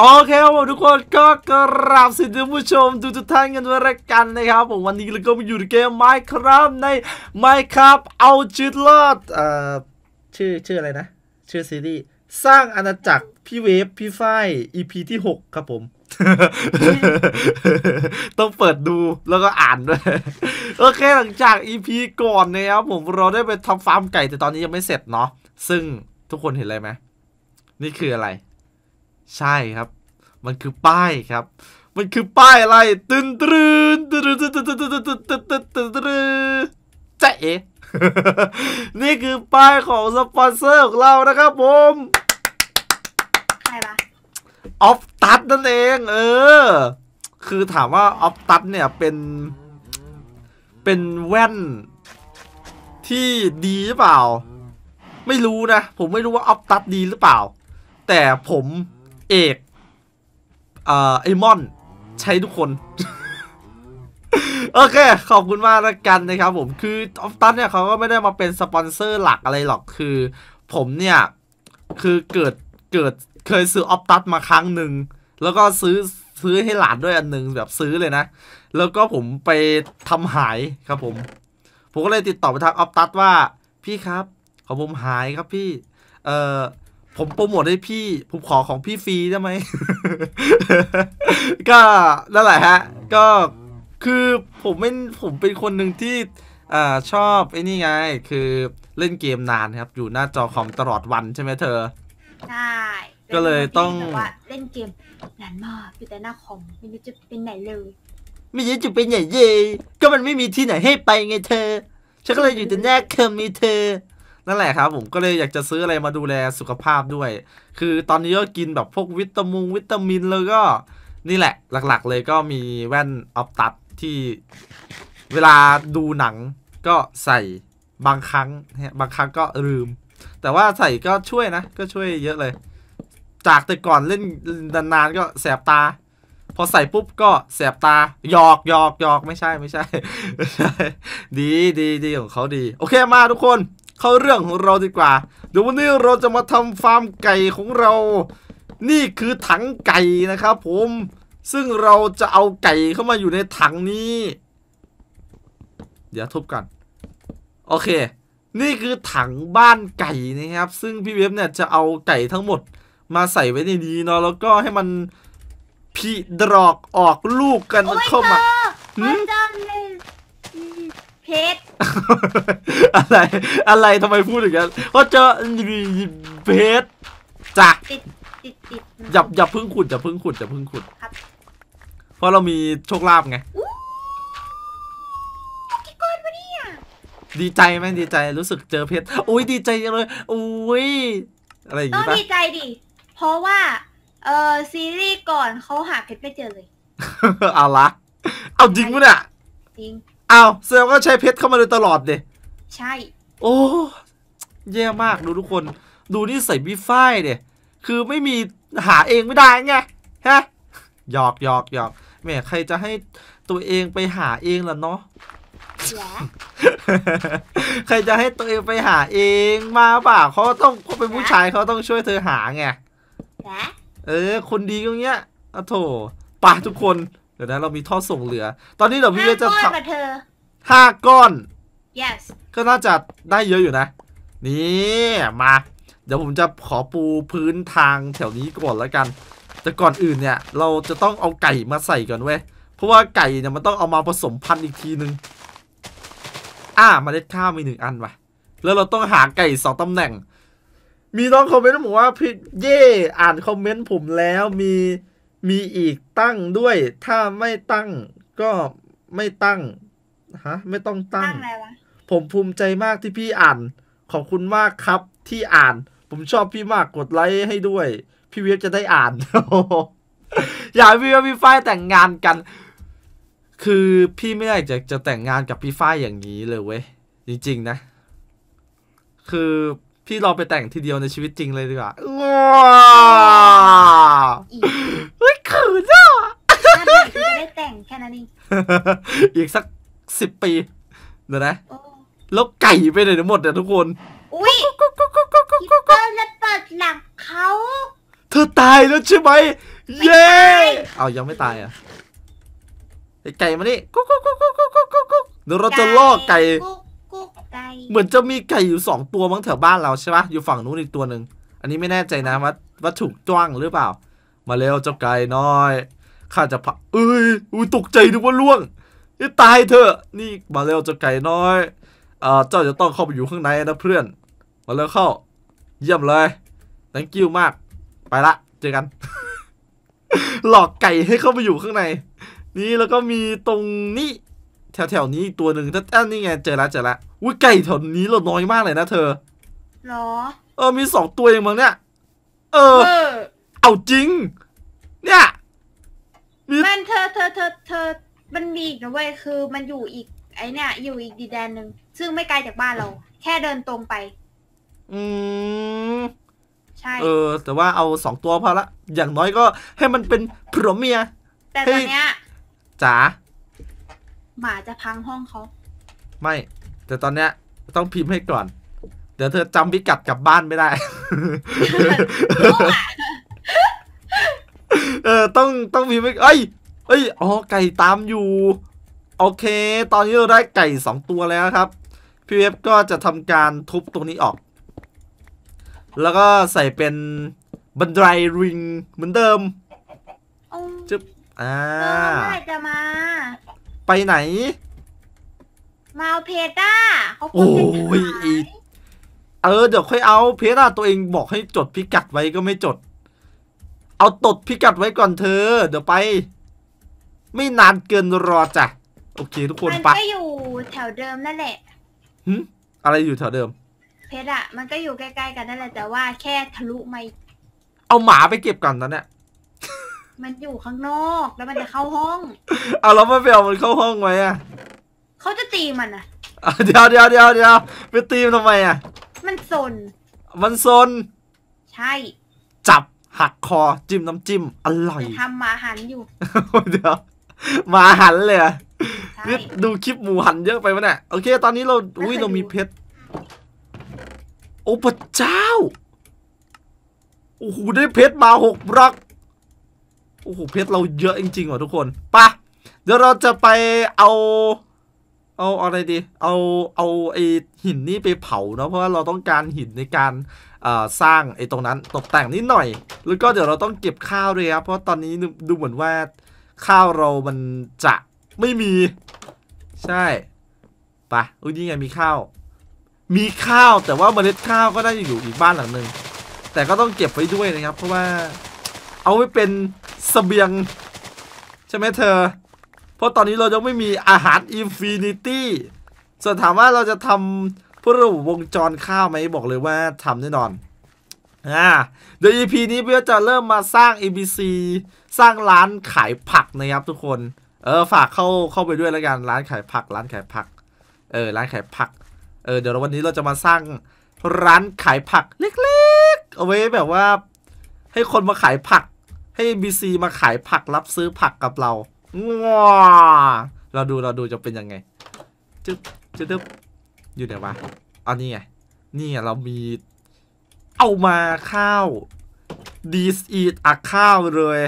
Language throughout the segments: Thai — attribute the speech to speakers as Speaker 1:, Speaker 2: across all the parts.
Speaker 1: โอเคครับ ทุกคนก็กราบสิทธิผู้ชมทุกทุกท่านกันด้วยละกันนะครับ ผมวันนี้เราก็มาอยู่ในเกมไมค์ครับในไมค์ครับเอาชุดลอดเอ่อชื่อชื่ออะไรนะ ชื่อซีรีส์สร้างอาณาจักรพี่เวฟ พี่ไฟ EP ที่ 6 ครับผม ต้องเปิดดูแล้วก็อ่านด้วยโอเคหลังจาก EP ก่อนนะครับผม เราได้ไปทำฟาร์มไก่ แต่ตอนนี้ยังไม่เสร็จเนาะซึ่งทุกคนเห็นอะไรไหมนี่คืออะไร ใช่ครับมันคือป้ายครับ มันคือป้ายอะไรตึนตรึนตรึนตรึนตรึนตรึนตรึนตรึนตรึนตรึนตรึนจ๊เนี่คือป้ายของสปอนเซอร์ของเรานะครับ ผม ใครปะออฟตัดนั่นเอง เออ คือถามว่าออฟตัดเนี่ยเป็น เป็นแว่น ที่ดีหรือเปล่า ไม่รู้นะ ผมไม่รู้ว่าออฟตัดดีหรือเปล่า แต่ผมเอกไอมอนใช้ทุกคน โอเค ขอบคุณมากละกันนะครับผมคือออฟตันเนี่ยเขาก็ไม่ได้มาเป็นสปอนเซอร์หลักอะไรหรอกคือ ผมเนี่ย คือเกิดเกิดเคยซื้อออฟตัสมาครั้งหนึ่งแล้วก็ซื้อซื้อให้หลานด้วยอันหนึ่งแบบซื้อเลยนะ แล้วก็ผมไปทำหายครับผม ผมก็เลยติดต่อไปทางออฟตัสว่า พี่ครับ ของผมหายครับพี่ เอ่อผมโปรโมทให้พี่ ผมขอของพี่ฟรีได้ไหม ก็นั่นแหละฮะ ก็คือผมเป็นผมเป็นคนหนึ่งที่อ่าชอบไอ้นี่ไง คือเล่นเกมนานครับ อยู่หน้าจอคอมตลอดวันใช่ไหมเธอ
Speaker 2: ใช่ ก็เลยต้องเล่นเกมนานมาก อยู่แต่หน้าคอมไม่รู้จะเป็นไหนเลย
Speaker 1: ไม่รู้จะเป็นไหนเย่ก็มันไม่มีที่ไหนให้ไปไงเธอ ฉันก็เลยอยู่แต่หน้าคอมมีเธอนั่นแหละครับผมก็เลยอยากจะซื้ออะไรมาดูแลสุขภาพด้วย คือตอนนี้ก็กินแบบพวกวิตามินวิตามิน แล้วก็นี่แหละหลักๆเลยก็มีแว่นออฟตัดที่เวลาดูหนังก็ใส่บางครั้งบางครั้งก็ลืม แต่ว่าใส่ก็ช่วยนะ ก็ช่วยเยอะเลย จากแต่ก่อนเล่นนานๆก็แสบตา พอใส่ปุ๊บก็แสบตาหยอกหยอกหยอกไม่ใช่ไม่ใช่ ดีดีดีของเขาดีโอเคมาทุกคนเข้าเรื่องของเราดีกว่าเดี๋ยววันนี้เราจะมาทำฟาร์มไก่ของเรา นี่คือถังไก่นะครับผมซึ่งเราจะเอาไก่เข้ามาอยู่ในถังนี้เดี๋ยวทุบกันโอเค นี่คือถังบ้านไก่นะครับ ซึ่งพี่เว็บเนี่ยจะเอาไก่ทั้งหมดมาใส่ไว้ในนี้เนาะ แล้วก็ให้มันผีดรอกออกลูกกันมเข้ามาเพชรอะไร อะไรทำไมพูดอย่างนั้นเพราะเจอเพชรจ้ะตอย่าอย่าพึ่งขุดอย่าพึ่งขุดอย่าพึ่งขุดเพราะเรามีโชคลาภไง ดีใจไหมดีใจรู้สึกเจอเพชร อุ้ยดีใจจังเลย อุ้ยอะไรอย่างต้องี้งดี
Speaker 2: ใจดิ เพราะว่า เออซีรีส์ก่อนเขาหาเพชรไม่เจอเลย
Speaker 1: เอาละเอาจริงปะเนี่ยจริงเอาเซลก็ใช้เพชรเข้ามาโดยตลอดเดยใช่โอ้แย่มากดูทุกคน ดูนี่ใส่บีฟ้ายเนี่ยคือไม่มีหาเองไม่ได้ไงฮะหยอกหยอกหยอกแม่ใครจะให้ตัวเองไปหาเองล่ะเนาะใครจะให้ตัวเองไปหาเองมาป่ะเขาต้องเขาเป็นผู้ชายเขาต้องช่วยเธอหาไงเออ คนดีรงเงี้ยอะโถป่ะทุกคนเดี๋ยวนะเรามีท่อส่งเหลือ ตอนนี้เดี๋ยวพี่จะทำห้าก้อน yes ก็น่าจะได้เยอะอยู่นะ นี่มา เดี๋ยวผมจะขอปูพื้นทางแถวนี้ก่อนแล้วกัน แต่ก่อนอื่นเนี่ย เราจะต้องเอาไก่มาใส่ก่อนเว้ย เพราะว่าไก่เนี่ยมันต้องเอามาผสมพันธุ์อีกทีนึง อ่า มาเล็ดข้าวมีหนึ่งอันว่ะ แล้วเราต้องหาไก่สองตำแหน่ง มีน้องคอมเมนต์บอกว่าพี่ เย่อ่านคอมเมนต์ผมแล้วมีมีอีกตั้งด้วย ถ้าไม่ตั้งก็ไม่ตั้งฮะไม่ต้องตั้งผมภูมิใจมากที่พี่อ่านขอบคุณมากครับที่อ่าน ผมชอบพี่มากกดไลค์ให้ด้วย พี่เวฟจะได้อ่านอยากพี่ว่าพี่ฝ้ายแต่งงานกัน คือพี่ไม่ได้จะจะแต่งงานกับพี่ฝ้ายอย่างนี้เลยเว้ยจริงๆนะ คือพี่ลองไปแต่งทีเดียวในชีวิตจริงเลยดีกว่างแค่นั้นเองอีกสักสิบปีเดี๋ยวนะ แล้วไก่ไปไหนหมดเนี่ยทุกคน
Speaker 2: อุ้ยเธอระเบิดหลังเขา เธอตายแล้วใช่ไหม เย้
Speaker 1: เอายังไม่ตายอ่ะ ไก่มาดิกุ๊กกุ๊กกุ๊กกุ๊กกุ๊กเดี๋ยวเราจะล่อไก่ เหมือนจะมีไก่อยู่สองตัวมั้งแถวบ้านเราใช่ปะอยู่ฝั่งนู้นอีกตัวหนึ่ง อันนี้ไม่แน่ใจนะว่าว่าถูกจ้วงหรือเปล่า มาเร็วเจ้าไก่น้อยข้าจะพักเอ้ยอุ้ยตกใจนึกว่าล่วง นี่ตายเถอะ นี่มาเร็วจะไก่น้อยอ่าเจ้าจะต้องเข้าไปอยู่ข้างในนะเพื่อน มาเร็วเข้า เยี่ยมเลย thank you มาก ไปละ เจอกัน หลอกไก่ให้เข้าไปอยู่ข้างใน นี่แล้วก็มีตรงนี้ แถวแถวนี้ตัวหนึ่งถ้าอันนี่ไง เจอละเจอละ อุ้ยไก่แถวนี้เราน้อยมากเลยนะเธอหรอ เออมีสองตัวเองมั้งเนี่ย เออ เอาจริง
Speaker 2: เนี่ยมันเธอเธอเธอเธอมันมีอีกนะเว้ยคือมันอยู่อีก ไอเนี่ยอยู่อีกดินแดนหนึ่งซึ่งไม่ไกลจากบ้านเรา แค่เดินตรงไป
Speaker 1: อืมใช่ เออ แต่ว่าเอาสองตัวพอละอย่างน้อยก็ ให้มันเป็นผัวเมีย แต่ตอนเนี้ยจ๋า
Speaker 2: หมาจะพังห้องเขา
Speaker 1: ไม่ แต่ตอนเนี้ย ต้องพิมพ์ให้ก่อน เดี๋ยวเธอจำพิกัดกลับบ้านไม่ได้เออต้อง ต้องพิม่์เอ้ยเอ้ยอ๋อไก่ตามอยู่ โอเค ตอนนี้เราได้ไก่สองตัวแล้วครับพี่เอฟก็จะทำการทุบตรงนี้ออก แล้วก็ใส่เป็นบันไดริงเหมือนเดิมจึ๊บอ่าจะมาไปไหน
Speaker 2: มาเอาเพต้าเขาโอ้
Speaker 1: ยเออ เดี๋ยวค่อยเอา เพต้าตัวเองบอกให้จดพิกัดไว้ก็ไม่จดเอาตดพิกัดไว้ก่อนเธอ เดี๋ยวไป ไม่นานเกินรอจ้ะโอเคทุกคนปะมันก็
Speaker 2: อยู่แถวเดิมนั่นแหละ
Speaker 1: หือะไรอยู่แถวเดิม
Speaker 2: เพชรอะมันก็อยู่ใกล้ๆกันนั่นแหละ แต่ว่าแค่ทะลุไม่
Speaker 1: เอาหมาไปเก็บก่อนตอนเนี้ย
Speaker 2: มันอยู่ข้างนอกแล้วมันจะเข้าห้อง
Speaker 1: เอาแล้วมมนไปเอามันเข้าห้องไหมอะ
Speaker 2: เขาจะตีมันอะ
Speaker 1: เดี๋ยวเดี๋ยวเดี๋ยวเดี๋ยวไปตีมนทำไมอะมันซนมันซน ใช่หักคอ จิ้ม น้ำจิ้ม อร่อยท
Speaker 2: ำมาหันอยู่เดี
Speaker 1: ๋ยวมาหันเลยนี่ดูคลิปหมูหันเยอะไปมั้ยเนี่ยโอเค ตอนนี้เราอุ้ยเรามีเพชรโอ้พระเจ้าโอ้โหได้เพชรมาหกรักโอ้โหเพชรเราเยอะจริงๆว่ะทุกคนปะเดี๋ยวเราจะไปเอาเอาอะไรดี เอาเอาไอหินนี่ไปเผาเนาะเพราะว่าเราต้องการหินในการสร้างไอตรงนั้นตกแต่งนิดหน่อยแล้วก็เดี๋ยวเราต้องเก็บข้าวด้วยครับเพราะตอนนี้ดูเหมือนว่า ข้าวเรามันจะไม่มีใช่ปะอุ้ยนี่ไงมีข้าว มีข้าวแต่ว่าเมล็ดข้าวก็ได้อยู่อีกบ้านหลังหนึ่งแต่ก็ต้องเก็บไว้ด้วยนะครับ เพราะว่าเอาไว้เป็นสเสบียงใช่ไหมเธอเพราะตอนนี้เรายังไม่มีอาหารอินฟินิตี้ส่วนถามว่าเราจะทำพุ่อระบบวงจรข้าวไหมบอกเลยว่าทำแน่นอนอ่าเดี๋ยว EP นี้เพื่อจะเริ่มมาสร้างี b c สร้างร้านขายผักนะครับทุกคนเออฝากเข้าเข้าไปด้วยแล้วกัน ร้านขายผักร้านขายผักเออร้านขายผักเออเดี๋ยววันนี้เราจะมาสร้างร้านขายผักเล็กๆเอาไว้แบบว่าให้คนมาขายผักให้ี b c มาขายผักรับซื้อผักกับเราว้าเราดูเราดู จะเป็นยังไง จึ๊บจึ๊บอยู่ไหนวะอันนี้ไงนี่เรามีเอามาข้าวดีสีดอักข้าวเลย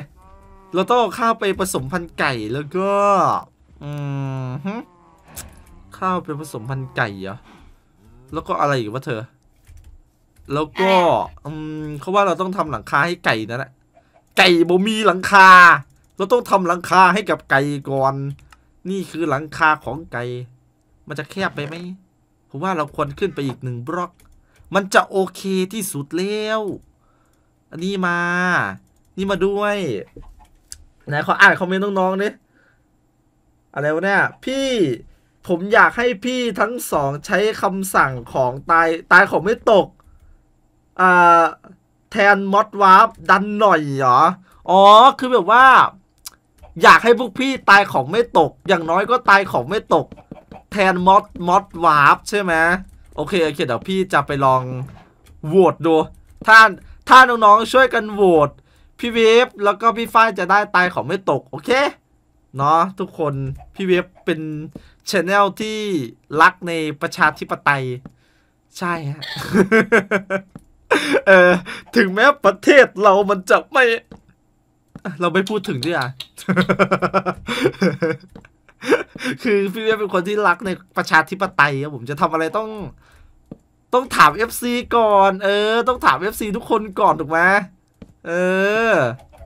Speaker 1: เราต้องเอาข้าวไปผสมพันธุ์ไก่แล้วก็ อืมข้าวไปผสมพันธุ์ไก่เหรอแล้วก็อะไรอีกวะเธอ แล้วก็อืมเขาว่าเราต้องทำหลังคาให้ไก่นั่นแหละไก่บ่มีหลังคาเราต้องทำหลังคาให้กับไก่ก่อน นี่คือหลังคาของไก่ มันจะแคบไปไหม ผมว่าเราควรขึ้นไปอีกหนึ่งบล็อก มันจะโอเคที่สุดแล้ว อันนี้มา นี่มาด้วย ไหนขออ่านคอมเมนต์น้องๆนี่ อะไรวะเนี่ย พี่ ผมอยากให้พี่ทั้งสองใช้คำสั่งของตาย ตายของไม่ตกอ่าแทนมอดวาร์ปดันหน่อยเหรอ อ๋อ คือแบบว่าอยากให้พวกพี่ตายของไม่ตก อย่างน้อยก็ตายของไม่ตก แทนมอดมอดวาร์ปใช่ไหมโอเคโอเค เดี๋ยวพี่จะไปลองโหวตดูท่านท่าน้องๆ ช่วยกันโหวตพี่เวฟแล้วก็พี่ฝ้ายจะได้ตายของไม่ตกโอเคเนาะทุกคนพี่เวฟเป็นชแนลที่ รักในประชาธิปไตย ใช่ฮะเออถึงแม้ประเทศเรามันจะไม่เราไม่พูดถึงดวยอ่ะคือพี่เวียเป็นคนที่รักในประชาธิปไตยครับผมจะทำอะไรต้อง ต้องถามเอซีก่อน เออ ต้องถามเอซีทุกคนก่อนถูกไหมเออ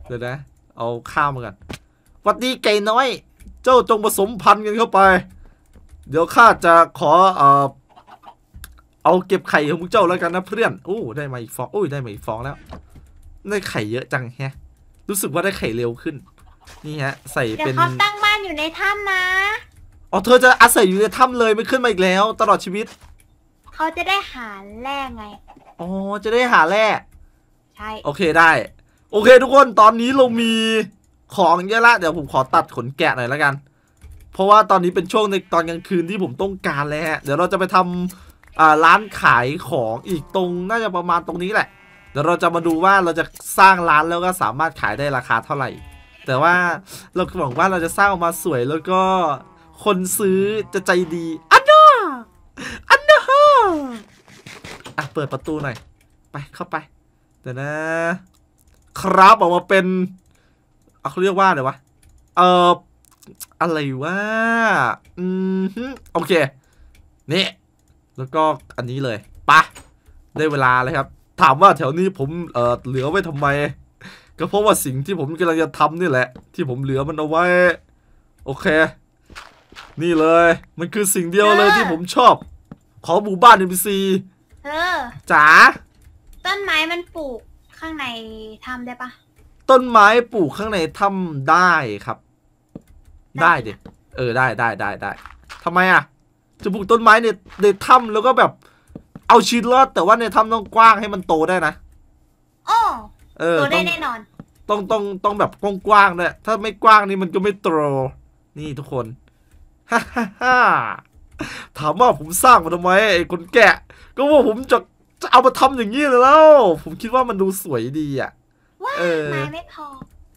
Speaker 1: เดี๋ยวนะ เอาข้าวมากัน วัดดีไก่น้อย เจ้าจงผสมพันธุ์กันเข้าไป เดี๋ยวข้าจะขอเอ่อเอาเก็บไข่ของพวกเจ้าแล้วกันนะเพื่อนโอ้ ได้มาอีกฟองโอ้ยได้มาอีกฟองแล้วได้ไข่เยอะจังแฮะรู้สึกว่าได้ไข่เร็วขึ้น นี่ฮะใส่เป็นเดี๋ยวเขาตั้
Speaker 2: งบ้านอยู่ในถ้ำนะ
Speaker 1: อ๋อเธอจะอาศัยอยู่ในถ้ำเลยไม่ขึ้นมาอีกแล้วตลอดชีวิต
Speaker 2: เขาจะได้หาแร่ไง
Speaker 1: อ๋อจะได้หาแร่ ใช่ โอเคได้ โอเค ทุกคนตอนนี้เรามีของเยอะละ เดี๋ยวผมขอตัดขนแกะหน่อยแล้วกัน เพราะว่าตอนนี้เป็นช่วงในตอนกลางคืนที่ผมต้องการแล้วเดี๋ยวเราจะไปทำร้านขายของอีกตรงน่าจะประมาณตรงนี้แหละเดี๋ยวเราจะมาดูว่าเราจะสร้างร้านแล้วก็สามารถขายได้ราคาเท่าไหร่ แต่ว่าเราหวังว่าเราจะสร้างออกมาสวยแล้วก็ คนซื้อจะใจดีอันน่าอันน่าอ่ะเปิดประตูหน่อยไปเข้าไปเดี๋ยวนะ ครับออกมาเป็นเขาเรียกว่าอะไรวะเอออะไรวะอืมโอเคนี่แล้วก็อันนี้เลยปะได้เวลาเลยครับถามว่าแถวนี้ผมเออเหลือไว้ทำไม ก็เพราะว่าสิ่งที่ผมกำลังจะทำนี่แหละที่ผมเหลือมันเอาไว้ โอเค นี่เลยมันคือสิ่งเดียวเลยที่ผมชอบ ขอหมู่บ้านเอ็มซีจ๋า
Speaker 2: ต้นไม้มันปลูกข้างในถ้ำได้ปะ
Speaker 1: ต้นไม้ปลูกข้างในถ้ำได้ครับ ได้ดิเออได้ได้ได้ได้ทำไมอ่ะ จะปลูกต้นไม้ในในถ้ำแล้วก็แบบเอาชิ้นเรอดแต่ว่าในถ้ำต้องกว้างให้มันโตได้นะโอ้เออโตได้แน่นอน ต้องต้องต้องแบบกว้างๆด้วยถ้าไม่กว้างนี่มันก็ไม่โตนี่ทุกคนฮ่าฮ่าถามว่าผมสร้างมาทำไมไอ้คนแกะ ก็ว่าผมจะจะเอามาทำอย่างนี้แล้ว ผมคิดว่ามันดูสวยดีอ่ะว้าไมไม่พอ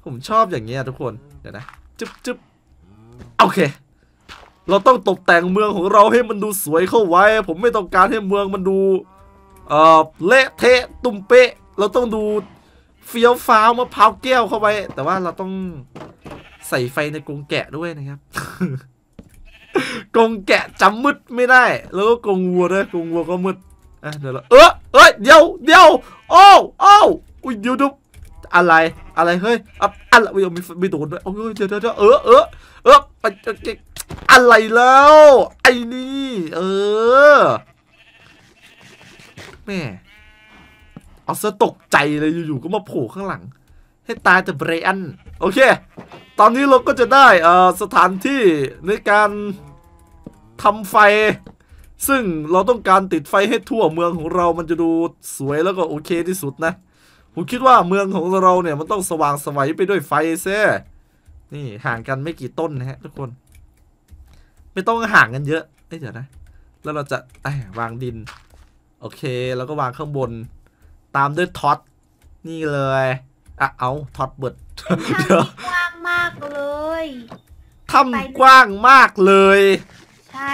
Speaker 1: ผมชอบอย่างเงี้ยทุกคนเดี๋ยวนะจึ๊บจึ๊บโอเคเราต้องตกแต่งเมืองของเราให้มันดูสวยเข้าไว้ ผมไม่ต้องการให้เมืองมันดูเอ่อเละเทะตุ่มเปะ เราต้องดู เฟี้ยว ฟ้าวมะพร้าวแก้วเข้าไป แต่ว่าเราต้องใส่ไฟในกรงแกะด้วยนะครับ กรงแกะจำมืดไม่ได้ แล้วก็กรงวัวด้วย กรงวัวก็มืดอ่ะเดี๋ยวเราเออเอ้ยเดี๋ยวเดี๋ยวโอ้โอ้อุ้ยยูดูอะไร อะไรเฮ้ยอ่ะอ่ะไรไม่โดนด้วยโอ้ยเดี๋ยวเดี๋ยวเออเออเออไปอะไรแล้ว ไอ้นี่เออแม่เอาซะตกใจเลยอยู่ ๆ ก็มาโผล่ข้างหลัง ให้ตายแต่เบรอันโอเค ตอนนี้เราก็จะได้อ่สถานที่ในการทำไฟ ซึ่งเราต้องการติดไฟให้ทั่วเมืองของเรามันจะดูสวยแล้วก็โอเคที่สุดนะผมคิดว่าเมืองของเราเนี่ยมันต้องสว่างสวัยไปด้วยไฟเซ่นี่ห่างกันไม่กี่ต้นนะฮะทุกคนไม่ต้องห่างกันเยอะเดี๋ยวนะ แล้วเราจะไอ้วางดิน โอเคแล้วก็วางข้างบน ตามด้วยท็อตนี่เลย อ่ะ เอา ท็อตเบิดทดกว้างมาก
Speaker 2: เลยถ้ำกว้าง
Speaker 1: มากเลย ใช่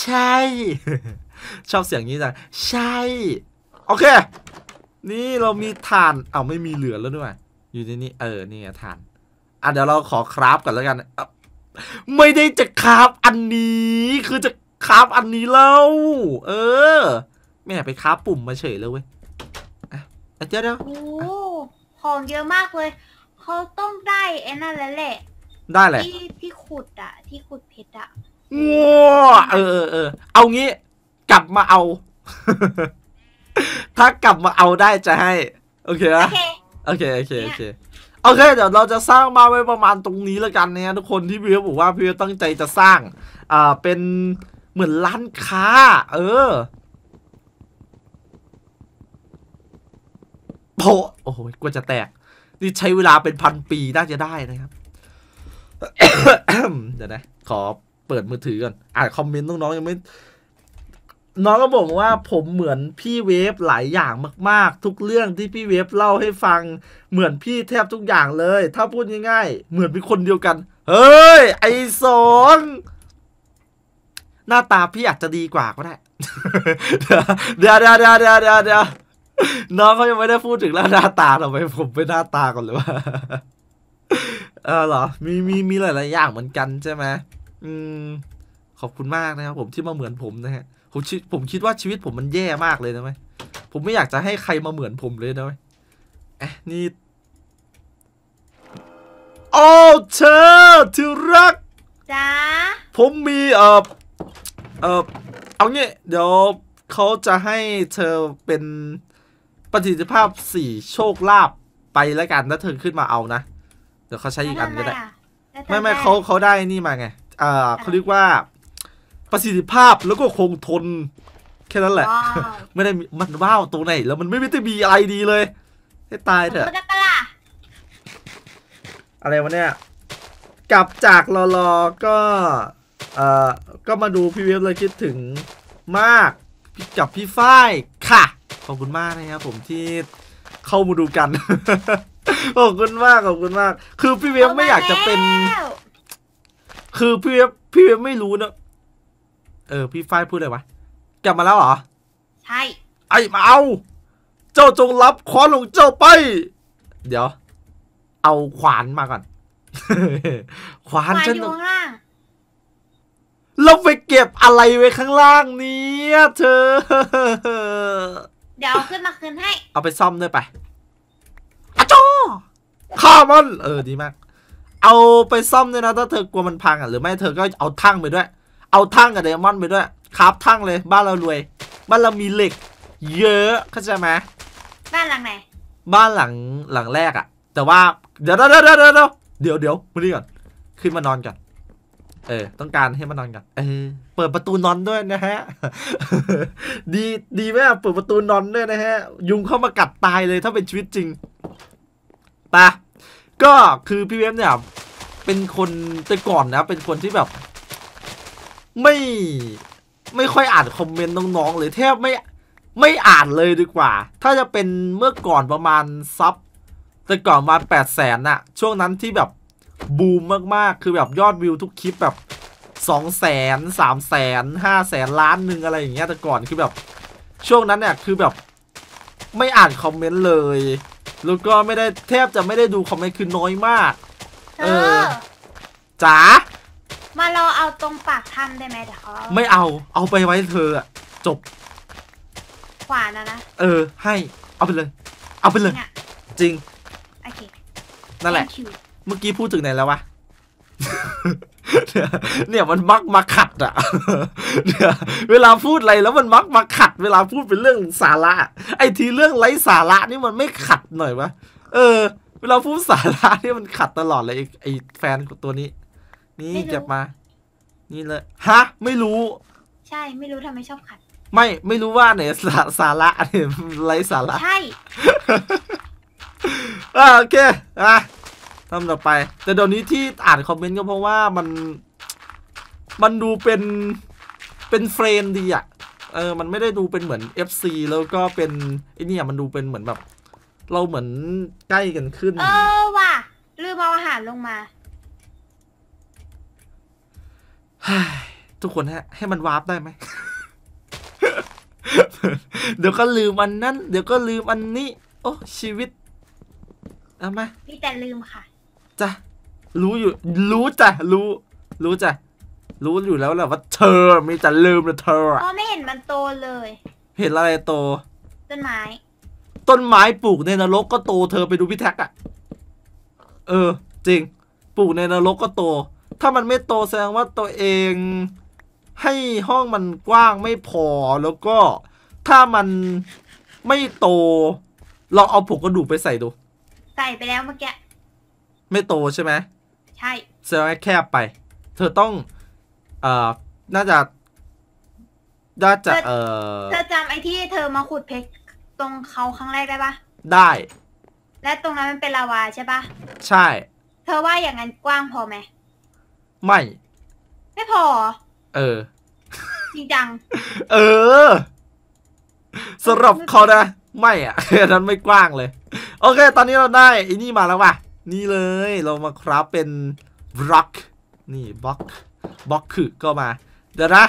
Speaker 1: ใช่ ชอบเสียงนี้จัง ใช่ โอเค นี่เรามีฐาน เอาไม่มีเหลือแล้วด้วยอยู่ในนี้เออ นี่ฐาน อ่ะ เดี๋ยวเราขอคราฟก่อนแล้วกันไม่ได้จะคาบอันนี้ คือจะคาบอันนี้แล้ว เออแม่ไปคาบปุ่มมาเฉยเลยเว้ยอ่ะเจ้าเดาะโอ
Speaker 2: ้ของเยอะมากเลยเขาต้องได้ไอ้นั่นแล้วแหละได้แหละที่ที่ขุดอะที่ขุดเพชรอะอ
Speaker 1: ้เออเออเออเอางี้กลับมาเอา ถ้ากลับมาเอาได้จะให้โอเคนะโอเคโอเคโอเคโอเคเดี๋ยวเราจะสร้างบ้านไว้ประมาณตรงนี้แล้วกันนะทุกคนที่พี่เวบอกว่าพี่เวตั้งใจจะสร้างอ่าเป็นเหมือนร้านค้า เออโผโอ้โหกว่าจะแตก นี่ใช้เวลาเป็นพันปีน่าจะได้นะครับเดี๋ยวนะ ขอเปิดมือถือก่อนอ่านคอมเมนต์น้องๆยังไม่น้องก็บอกว่าผมเหมือนพี่เวฟหลายอย่างมากๆ ทุกเรื่องที่พี่เวฟเล่าให้ฟังเหมือนพี่แทบทุกอย่างเลย ถ้าพูดง่ายๆเหมือนเป็นคนเดียวกัน เฮ้ย ไอสองหน้าตาพี่อาจจะดีกว่าก็ได้ เดี๋ยวเดี๋ยวเดี๋ยวเดี๋ยวเดี๋ยวเดี๋ยวน้องเขายังไม่ได้พูดถึงหน้าตาทำไมผมไปหน้าตาก่อนเลยวะเออเหรอ มีมีมีหลาย ๆ อย่างเหมือนกันใช่ไหมอืมขอบคุณมากนะครับผมที่มาเหมือนผมนะฮะผมผมคิดว่าชีวิตผมมันแย่มากเลยนะไหม ผมไม่อยากจะให้ใครมาเหมือนผมเลยนะไหมเอ๊ะนี่โอ้เธอที่รักจ้าผมมีเอ่อเอ่อเอางี้เดี๋ยวเขาจะให้เธอเป็นประสิทธิภาพสี่โชคลาภไปแล้วกันถ้าเธอขึ้นมาเอานะ เดี๋ยวเขาใช้อีกอันก็ได้ ไม่ไม่เขาเขาได้นี่มาไง เอ่อเขาเรียกว่าประสิทธิภาพแล้วก็คงทน แค่นั้นแหละ ไม่ได้มันว้าวตัวไหน แล้วมันไม่ได้มีอะไรดี เลย ให้ตายเถอะอะไรวะเนี่ยกลับจากรอรอก็เอ่อก็มาดูพี่เวฟเลยคิดถึงมากกับพี่ฝ้ายค่ะ ขอบคุณมากนะครับผมที่เข้ามาดูกันขอบคุณมากขอบคุณมาก คือพี่เวฟไม่อยากจะเป็น คือพี่เวฟพี่เวฟไม่รู้นะเออพี่ฝ้ายพูดเลยวะกลับมาแล้วเหรอ ใช่ไอ้มาเอา เจ้าจงรับค้อนของเจ้าไป เดี๋ยว เอาขวานมาก่อน ขวานฉันเราไปเก็บอะไรไว้ข้างล่างเนี่ยเธอ
Speaker 2: เดี๋ยวขึ้นมาคืนให้
Speaker 1: เอาไปซ่อมด้วยไปอะจ้อข้ามันเออดีมาก เอาไปซ่อมด้วยนะ ถ้าเธอกลัวมันพังอ่ะหรือไม่เธอก็เอาทั้งไปด้วยเอาทั้งกับไดมอนด์ไปด้วยคราบทั้งเลย บ้านเรารวย บ้านเรามีเหล็ก เยอะเข้าใจไหมบ้านหลังไหน บ้านหลังหลังแรกอะแต่ว่าเดี๋ยวเดี๋ยวเดี๋ยวเดี๋ยวเดี๋ยวเดี๋ยวมาดีก่อน ขึ้นมานอนก่อน เออ ต้องการให้มานอนก่อนเออ เปิดประตูนอนด้วยนะฮะ ดีดีไหมเปิดประตูนอนด้วยนะฮะ ยุงเข้ามากัดตายเลยถ้าเป็นชีวิตจริงปะก็คือพี่เวฟเนี่ยเป็นคนแต่ก่อนนะ เป็นคนที่แบบไม่ไม่ค่อยอ่านคอมเมนต์น้องๆเลยแทบไม่ไม่อ่านเลยดีกว่า ถ้าจะเป็นเมื่อก่อนประมาณ ซับแต่ก่อนมาแปดแสนน่ะ ช่วงนั้นที่แบบบูมมากๆ คือแบบยอดวิวทุกคลิปแบบสองแสนสามแสนห้าแสนล้านหนึ่งอะไรอย่างเงี้ย แต่ก่อนคือแบบช่วงนั้นเนี่ยคือแบบไม่อ่านคอมเมนต์เลย แล้วก็ไม่ได้แทบจะไม่ได้ดูคอมเมนต์คือน้อยมาก เออจ๋า
Speaker 2: มารอเอาตรงปากทำได้ไหมเดี๋ยวเขา
Speaker 1: ไม่เอาเอาไปไว้เธออะจบ ขวานนะนะเออให้ เอาไปเลย เอาไปเลย จริงนั่นแหละ เมื่อกี้พูดถึงไหนแล้ววะเนี่ยมันมักมาขัดอ่ะเนี่ยเวลาพูดอะไรแล้วมันมักมาขัด เวลาพูดเป็นเรื่องสาระไอ้ทีเรื่องไร้สาระนี่มันไม่ขัดหน่อยวะเออ เวลาพูดสาระนี่มันขัดตลอดเลยไอไอ้แฟนตัวนี้นี่จับมา นี่เลย ฮะ ไม่รู้
Speaker 2: ใช่ ไม่รู้ทำไมชอบขัด
Speaker 1: ไม่ ไม่รู้ว่าไหนสาสาระเนี่ยไรสาระ ใช่อ่าโอเคอ่ะทำต่อไป แต่เดี๋ยวนี้ที่อ่านคอมเมนต์ก็เพราะว่ามัน มันดูเป็น เป็นเฟรนด์ดีอ่ะเออ มันไม่ได้ดูเป็นเหมือน FC แล้วก็เป็นไอ้นี่ะมันดูเป็นเหมือนแบบ เราเหมือนใกล้กันขึ้น เอ
Speaker 2: อว่ะลืมเอาอาหารลงมา
Speaker 1: ทุกคนฮะให้มันวาร์ปได้ไหมเดี๋ยวก็ลืมวันนั้นเดี๋ยวก็ลืมวันนี้โอ้ชีวิตเอามาพี่แต่ลืมค่ะจ้ะรู้อยู่ รู้จ้ะรู้รู้จ้ะรู้อยู่แล้วแหละว่าเธอมีแต่ลืมเลยเธอ
Speaker 2: ก็ไม่เห็นมันโตเลย เห็นอะไรโตต้นไม้
Speaker 1: ต้นไม้ปลูกในนรกก็โตเธอไปดูพี่แท็กอะเออจริง ปลูกในนรกก็โตถ้ามันไม่โตแสดงว่าตัวเองให้ห้องมันกว้างไม่พอแล้วก็ถ้ามันไม่โต เราเอาผงกระดูกไปใส่ดู
Speaker 2: ใส่ไปแล้วเมื่อกี้
Speaker 1: ไม่โตใช่ไหมใช่แสดงว่าแคบไป เธอต้องเอ่อน่าจะน่าจะเอ่อเธอ
Speaker 2: จำไอ้ที่เธอมาขุดเพชรตรงเขาครั้งแรกได้ปะได้ และตรงนั้นมันเป็นลาวาใช่ปะใช่ เธอว่าอย่างนั้นกว้างพอไหมไม่ไม่พอ เออจริงจัง
Speaker 1: เออสรุปเขานะ ไม่อ่ะอันนั้นไม่กว้างเลยโอเค ตอนนี้เราได้อันนี้มาแล้วว่ะ นี่เลย เรามาครับเป็นบล็อกนี่บล็อกบล็อกคือก็มาเดี๋ยวนะ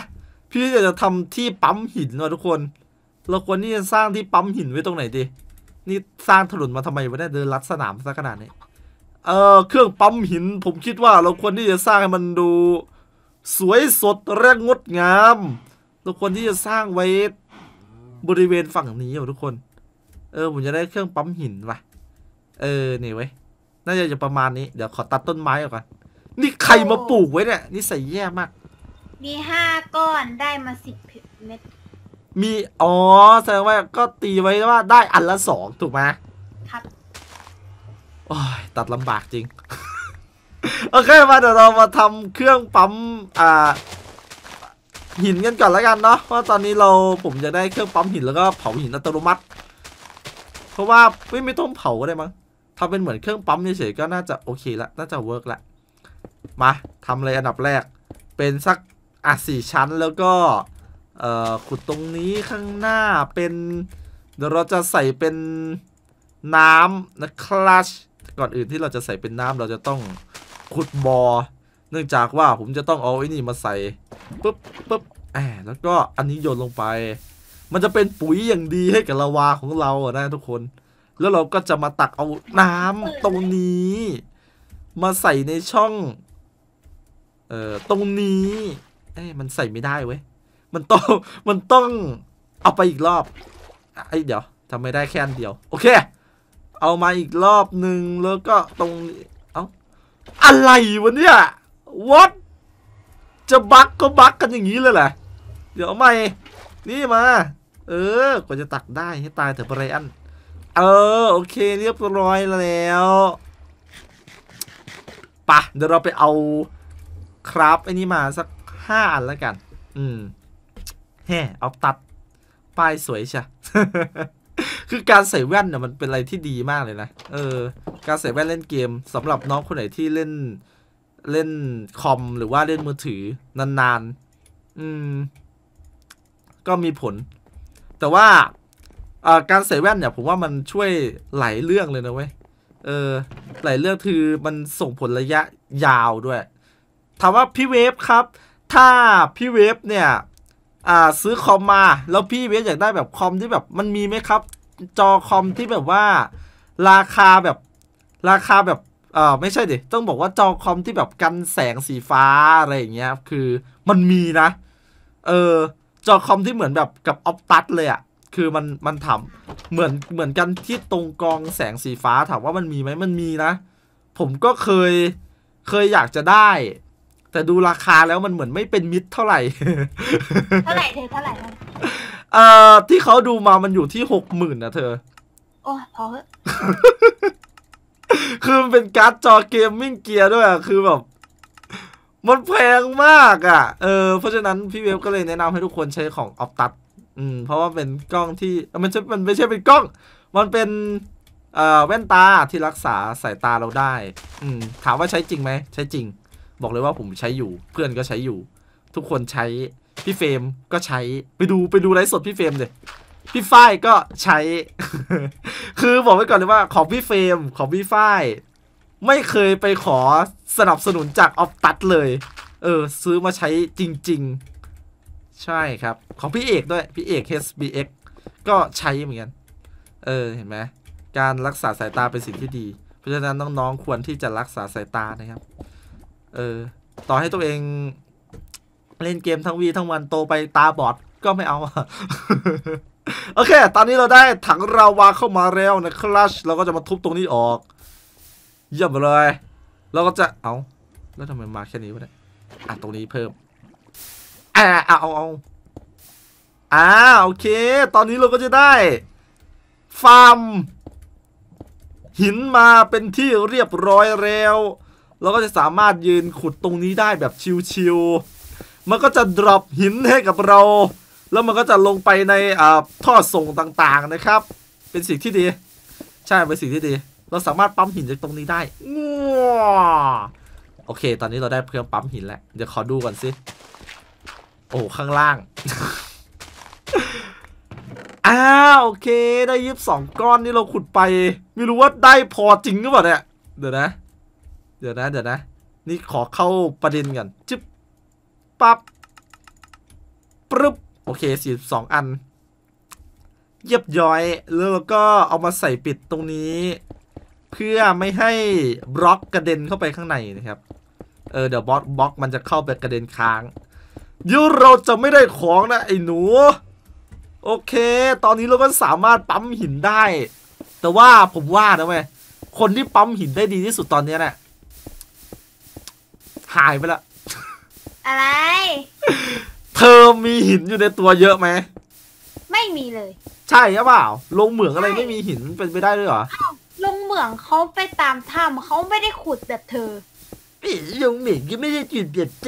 Speaker 1: พี่อยากจะทำที่ปั๊มหินนะทุกคน เราควรที่จะสร้างที่ปั๊มหินไว้ตรงไหนดี นี่สร้างถนนมาทำไมวะเนี่ยเดินลัดสนามซะขนาดนี้เอ่อเครื่องปั๊มหินผมคิดว่าเราควรที่จะสร้างให้มันดู สวยสดแระงดงามเราควรที่จะสร้างไว้บริเวณฝั่งนี้อยทุกคน เออผมจะได้เครื่องปั๊มหินว่ะเออนี่ไว้น่าจะจะประมาณนี้เดี๋ยวขอตัดต้นไม้ออกก่อนนี่ใครมาปลูกไว้เนี่ยนี่ใส่แย่มาก
Speaker 2: มีห้าก้อนได้มาสิบเม็ด
Speaker 1: มีอ๋อแสดงว่าก็ตีไว้ว่าได้อันละสองถูกไหมโอ้ยตัดลำบากจริงโอเคมาเดี๋ยวเรามาทำเครื่องปั๊มอ่าหินกันก่อนแล้วกันเนาะเพราะตอนนี้เราผมจะได้เครื่องปั๊มหินแล้วก็เผาหินอัตโนมัติ เพราะว่าไม่ไม่ต้องเผาก็ได้มั้งทำเป็นเหมือนเครื่องปั๊มเฉยๆก็น่าจะโอเคละน่าจะเวิร์กละมาทำเลยอันดับแรก เป็นสักอ่ะสี่ชั้นแล้วก็เอ่อขุดตรงนี้ข้างหน้าเป็นเดี๋ยวเราจะใส่เป็นน้ำนะคลัชก่อนอื่นที่เราจะใส่เป็นน้ำเราจะต้องขุดบอ่อเนื่องจากว่าผมจะต้องเอาไอ้นี่มาใส่ปุ๊บปุ๊บแอบแล้วก็อันนี้โยนลงไป มันจะเป็นปุ๋ยอย่างดีให้กับลาวาของเราอะนะทุกคน แล้วเราก็จะมาตักเอาน้ำตรงนี้ มาใส่ในช่องเอ่อตรงนี้ เอ้มันใส่ไม่ได้เว้ยมันต้องมันต้องเอาไปอีกรอบไอ้เดี๋ยวทำไม่ได้แค่อันเดียวโอเคเอามาอีกรอบหนึ่งแล้วก็ตรงเอ้าอะไรวะเนี่ย what จะบักก็บักกันอย่างนี้เลยแหละ เดี๋ยวใหม่ นี่มา เออ กว่าจะตักได้ให้ตายเถอะไบรอัน เออ โอเคเรียบร้อยแล้ว ปะเดี๋ยวเราไปเอาคราฟไอ้นี่มาสักห้าอันแล้วกัน อืม แฮ่เอาตัดป้ายสวยใช่คือการใส่แว่นเนี่ยมันเป็นอะไรที่ดีมากเลยนะ เออ การใส่แว่นเล่นเกมสำหรับน้องคนไหนที่เล่นเล่นคอมหรือว่าเล่นมือถือนานๆ อืม ก็มีผล แต่ว่าการใส่แว่นเนี่ยผมว่ามันช่วยหลายเรื่องเลยนะเว้ย เออ หลายเรื่องคือมันส่งผลระยะยาวด้วย ถามว่าพี่เวฟครับ ถ้าพี่เวฟเนี่ยอ่าซื้อคอมมาแล้วพี่เวสอยากได้แบบคอมที่แบบมันมีไหมครับจอคอมที่แบบว่า ราคาแบบราคาแบบเออไม่ใช่ดิต้องบอกว่าจอคอมที่แบบกันแสงสีฟ้าอะไรอย่างเงี้ยคือมันมีนะเออจอคอมที่เหมือนแบบกับออฟตัสเลยอะคือมันมันทำเหมือนเหมือนกันที่ตรงกองแสงสีฟ้าถามว่ามันมีไหมมันมีนะ ผมก็เคยเคยอยากจะได้แต่ดูราคาแล้วมันเหมือนไม่เป็นมิตรเท่าไหร่
Speaker 2: เท่าไหร่เธอเท่าไหร่
Speaker 1: เอ่อที่เขาดูมามันอยู่ที่หกหมื่นนะเธอ โอ้พอ คือมันเป็นการ์ดจอเกมมิ่งเกียร์ด้วยอะคือแบบมันแพงมากอ่ะ เออเพราะฉะนั้น พี่เวฟก็เลยแนะนำให้ทุกคนใช้ของออฟตัดอืม เพราะว่าเป็นกล้องที่มันไม่มันไม่ใช่เป็นกล้อง มันเป็นเอ่อแว่นตาที่รักษาสายตาเราได้ อืมถามว่าใช้จริงไหมใช้จริงบอกเลยว่าผมใช้อยู่เพื่อนก็ใช้อยู่ ทุกคนใช้พี่เฟมก็ใช้ไปดูไปดูไลฟ์สดพี่เฟมเลยพี่ฝ้ายก็ใช้คือบอกไว้ก่อนเลยว่าของพี่เฟมของพี่ฝ้ายไม่เคยไปขอสนับสนุนจากออฟตัดเลยเออซื้อมาใช้จริง ๆ ใช่ครับของพี่เอกด้วยพี่เอก HBX ก็ใช้เหมือนกันเออเห็นไหมการรักษาสายตาเป็นสิ่งที่ดีเพราะฉะนั้นน้องๆควรที่จะรักษาสายตานะครับเออต่อให้ตัวเองเล่นเกมทั้งวีทั้งวันโตไปตาบอดก็ไม่เอา โอเค ตอนนี้เราได้ถังราวาเข้ามาแล้วนะคลัชเราก็จะมาทุบตรงนี้ออกเยี่ยมเลยเราก็จะเอาแล้วทำไมมาแค่นี้วะเนี่ยอ่ะตรงนี้เพิ่มอ่ะ เอาเอาเอาอ่าโอเค ตอนนี้เราก็จะได้ฟาร์มหินมาเป็นที่เรียบร้อยแล้วเราก็จะสามารถยืน ขุดตรงนี้ได้แบบชิวๆมันก็จะดรอปหินให้กับเรา แล้วมันก็จะลงไปในท่อส่งต่างๆนะครับ เป็นสิ่งที่ดี ใช่ เป็นสิ่งที่ดี เราสามารถปั๊มหินจากตรงนี้ได้ โอเค ตอนนี้เราได้เพื่อปั๊มหินแล้วเดี๋ยวขอดูก่อนสิ โอ้ข้างล่าง อ้าโอเค ได้ยิบสองก้อนนี่เราขุดไป ไม่รู้ว่าได้พอจริงหรือเปล่าเนี่ย เดี๋ยวนะดี๋ยวนะ เดี๋ยวนะ นี่ขอเข้าประเด็นก่อนจึ๊บ ปั๊บปึ๊บ โอเคสี่องอัน เยียบย้อยแล้วก็เอามาใส่ปิดตรงนี้ เพื่อไม่ให้บล็อกกระเด็นเข้าไปข้างในนะครับ เออเดี๋ยวบล็อกบล็อกมันจะเข้าไปกระเด็นค้างเดี๋ยวเราจะไม่ได้ของนะไอ้หนู โอเค ตอนนี้เราก็สามารถปั๊มหินได้ แต่ว่าผมว่านะเว้ยคนที่ปั๊มหินได้ดีที่สุดตอนนี้แหละหายไปละอะไร เธอมีหินอยู่ในตัวเยอะไหม ไม่มีเลย ใช่หรือเปล่าลงเหมืองอะไรไม่มีหินเป็นไปได้ด้วยเหรอ
Speaker 2: ลงเหมืองเขาไปตามถ้ำเขาไม่ได้ขุดแบบเธอ
Speaker 1: ลงเหมืองก็ไม่ได้จุดเบ็ดเจ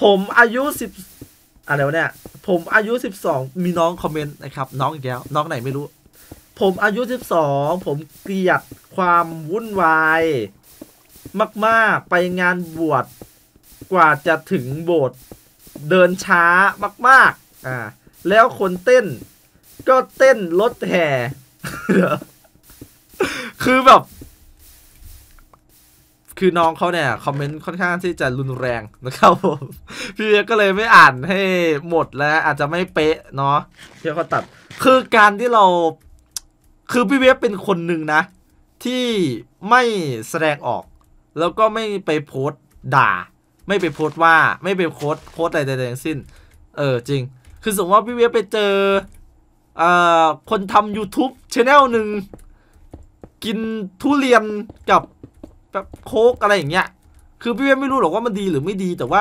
Speaker 1: ผมอายุสิบอะไรวะเนี่ยผมอายุสิบสองมีน้องคอมเมนต์นะครับ น้องอีกแล้วน้องไหนไม่รู้ ผมอายุสิบสองผมเกลียดความวุ่นวายมากๆ ไปงานบวชกว่าจะถึงโบสถ์เดินช้ามาก ๆ อ่าแล้วคนเต้น ก็เต้นรถแห่คือแบบ คือน้องเขาเนี่ย คอมเมนต์ค่อนข้างที่จะรุนแรงนะครับผมพี่ก็เลยไม่อ่าน ให้หมดแล้วอาจจะไม่เป๊ะเนาะพี่ก็ตัด คือการที่เราคือพี่เวฟเป็นคนหนึ่งนะ ที่ไม่แสดงออกแล้วก็ไม่ไปโพสด่า ไม่ไปโพสว่าไม่ไปโพสโพสอะไรใดๆทั้งสิ้นเออจริง คือสมมติว่าพี่เวยไปเจอเอ่อคนทำ YouTube ช anel หนึ่งกินทุเรียนกับแบบโค้กอะไรอย่างเงี้ย คือพี่เวยไม่รู้หรอกว่ามันดีหรือไม่ดีแต่ว่า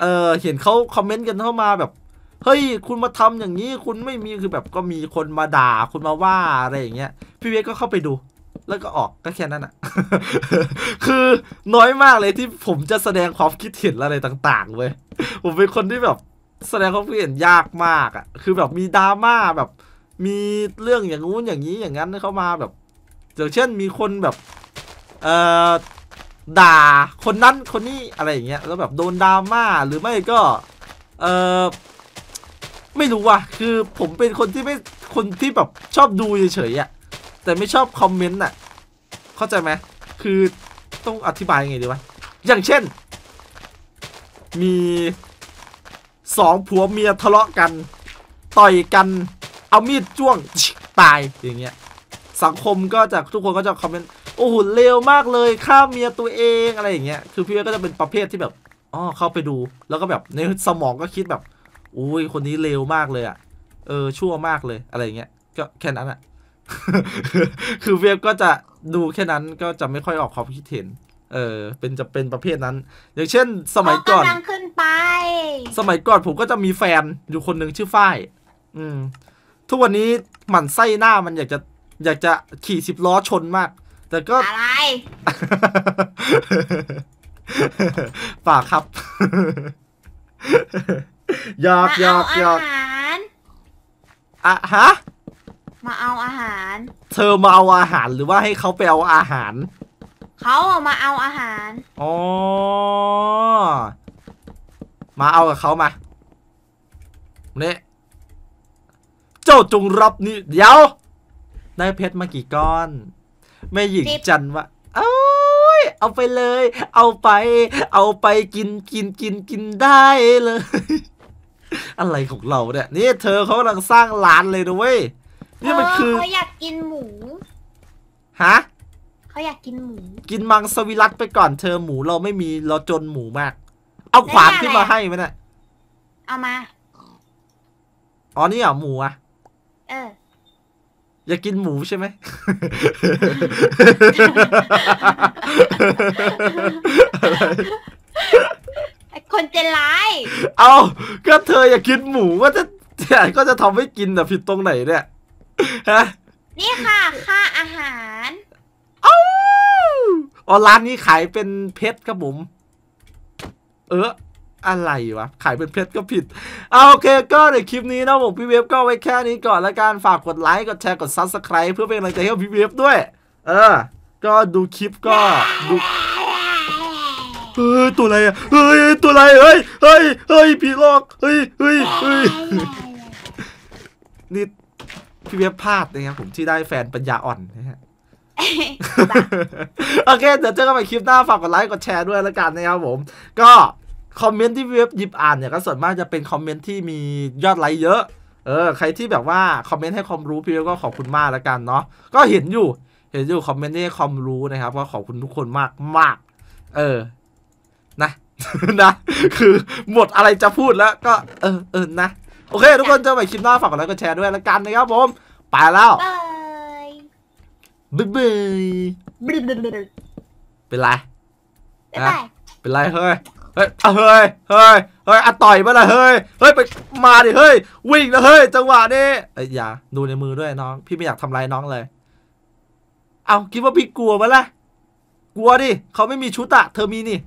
Speaker 1: เออเห็นเขาคอมเมนต์กันเข้ามาแบบเฮ้ย คุณมาทำอย่างนี้คุณไม่มีคือแบบก็มีคนมาด่าคุณมาว่าอะไรอย่างเงี้ยพี่เวยก็เข้าไปดู แล้วก็ออกก็แค่นั้นอะคือน้อยมากเลยที่ผมจะแสดงความคิดเห็นอะไรต่าง ๆ เว้ย ผมเป็นคนที่แบบแสดงความคิดเห็นยากมากอะ่ะ คือแบบมีดราม่าแบบ มีเรื่องอย่างงู้นอย่างนี้อย่างนั้นเข้ามาแบบ อย่างเช่นมีคนแบบเอ่อด่าคนนั้นคนนี้อะไรอย่างเงี้ยแล้วแบบโดนดราม่าหรือไม่ก็เอ่อไม่รู้ว่ะ คือผมเป็นคนที่ไม่คนที่แบบชอบดูเฉยๆอะ่ะแต่ไม่ชอบคอมเมนต์อ่ะเข้าใจไหม คือต้องอธิบายยังไงดีวะ อย่างเช่น มีสองผัวเมียทะเลาะกัน ต่อยกัน เอามีดจ้วง ตาย อย่างเงี้ย สังคมก็จะทุกคนก็จะ คอมเมนต์ โอ้โหเลวมากเลยฆ่าเมียตัวเองอะไรอย่างเงี้ยคือพี่ก็จะเป็นประเภทที่แบบอ๋อเข้าไปดู แล้วก็แบบในสมองก็คิดแบบ อุ้ยคนนี้เลวมากเลยอะ่ะเออ ชั่วมากเลย อะไรอย่างเงี้ย ก็แค่นั้นอะ่ะคือเวฟก็จะดูแค่นั้นก็จะไม่ค่อยออกความคิดเห็น เออ เป็นจะเป็นประเภทนั้น อย่างเช่น สมัยก่อน
Speaker 2: ขึ้นไป สมั
Speaker 1: ยก่อนผมก็จะมีแฟนอยู่คนหนึ่งชื่อฝ้าย อืม ทุกวันนี้หมันไส้หน้ามันอยากจะอยากจะขี่สิบล้อชนมาก แต่ก็อะไรป่าครับหยอกหยอกหยอกอ่ะฮะ
Speaker 2: มาเอาอาหาร
Speaker 1: เธอมาเอาอาหารหรือว่าให้เขาไปเอาอาหาร
Speaker 2: เขาเอามาเอาอาหาร
Speaker 1: อ๋อมาเอากับเขามาเนี่ยเจ้าจงรับนี่ เดี๋ยว ได้เพชรมากี่ก้อน ไม่หยิงจันวะเอ้ยเอาไปเลย เอาไป เอาไปกินกินกินกินได้เลย อะไรของเราเนี่ยนี่ เธอเขากำลังสร้างร้านเลยนะเว้ยนี่มันคือเขาอ
Speaker 2: ยากกินหมู ฮะเขาอยากกินหมู
Speaker 1: กินมังสวิรัตไปก่อนเธอหมูเราไม่มีเราจนหมูมาก เอาขวานที่มาให้มเนน่ะเอามาอ๋อนี่เหรอหมูอ่ะ เออ อยากกินหมูใช่ไหม
Speaker 2: คนจะร้าย
Speaker 1: เอาก็เธออยากกินหมูก็จะ ก็จะทำให้กินแต่ผิดตรงไหนเนี่ย
Speaker 2: นี่ค่ะค่าอาหา
Speaker 1: รอ้วอ๋อร้านนี้ขายเป็นเพชรครับผมเอออะไรวะขายเป็นเพชรก็ผิดเอาโอเคก็ในคลิปนี้นะผมพี่เวฟก็ไว้แค่นี้ก่อนละกันฝากกดไลค์กดแชร์กดซับสไคร b e เพื่อเป็นกำลังใจให้พี่เวฟด้วยเออก็ดูคลิปก็ดูเฮ้ยตัวอะไรอ่ะเฮ้ยตัวอะไรเฮ้ยเฮ้ยเฮ้ยผีหลอกเฮ้ยเฮ้ยเฮ้ยนี่พี่เวียพลาดนะครับผมที่ได้แฟนปัญญาอ่อนนะฮะโอเคเดี๋ยวเจอกันใหม่คลิปหน้าฝากกดไลค์กดแชร์ด้วยแล้วกันนะครับผมก็คอมเมนต์ที่เว็บหยิบอ่านเนี่ยก็ส่วนมากจะเป็นคอมเมนต์ที่มียอดไลค์เยอะ เออใครที่แบบว่าคอมเมนต์ให้ความรู้พี่เว็บก็ขอบคุณมากแล้วกันเนาะก็เห็นอยู่ เห็นอยู่คอมเมนต์ที่ให้ความรู้นะครับก็ขอบคุณทุกคนมากมากเออนะ นะ คือหมดอะไรจะพูดแล้วก็เออเออนะโอเคทุกคนเจอกันใหม่คลิปหน้าฝากกดไลค์กดแชร์ด้วยละกันนะครับผมไปแล้วบายบ๊ายบายบายเป็นไรเป็นไรเฮ้ยเฮ้ยเฮ้ยเฮ้ยเฮ้ยอะต่อยมาละเฮ้ยเฮ้ยไปมาดิเฮ้ยวิ่งนะเฮ้ยจังหวะนี้ไอ้ยาดูในมือด้วยน้อง พี่ไม่อยากทำร้ายน้องเลย เอาคิ
Speaker 2: ดว่าพี่กลัวมั้ยล่ะกลัวดิเขาไม่มีชุดอะเธอมีนี่